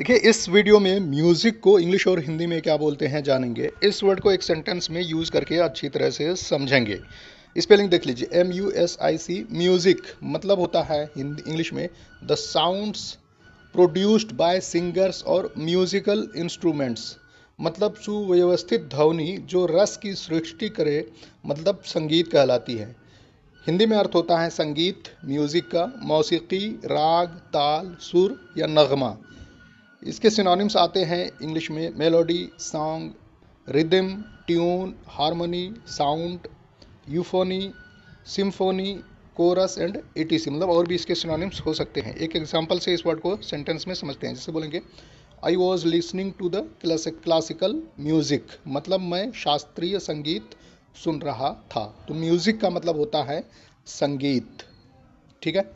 देखिए इस वीडियो में म्यूज़िक को इंग्लिश और हिंदी में क्या बोलते हैं जानेंगे इस वर्ड को एक सेंटेंस में यूज़ करके अच्छी तरह से समझेंगे स्पेलिंग देख लीजिए M U S I C music मतलब होता है हिंदी इंग्लिश में the sounds produced by singers और म्यूज़िकल इंस्ट्रूमेंट्स मतलब सुव्यवस्थित ध्वनि जो रस की सृष्टि करे मतलब संगीत कहलाती है हिंदी में अर्थ होता है संगीत म्यूज़िक का मौसीकी राग ताल सुर या नगमा इसके सिनोनिम्स आते हैं इंग्लिश में melody song rhythm tune harmony sound euphony symphony chorus and see मतलब और भी इसके सिनोनिम्स हो सकते हैं एक एग्जाम्पल से इस वर्ड को सेंटेंस में समझते हैं जैसे बोलेंगे I was listening to the classical music मतलब मैं शास्त्रीय संगीत सुन रहा था तो म्यूज़िक का मतलब होता है संगीत ठीक है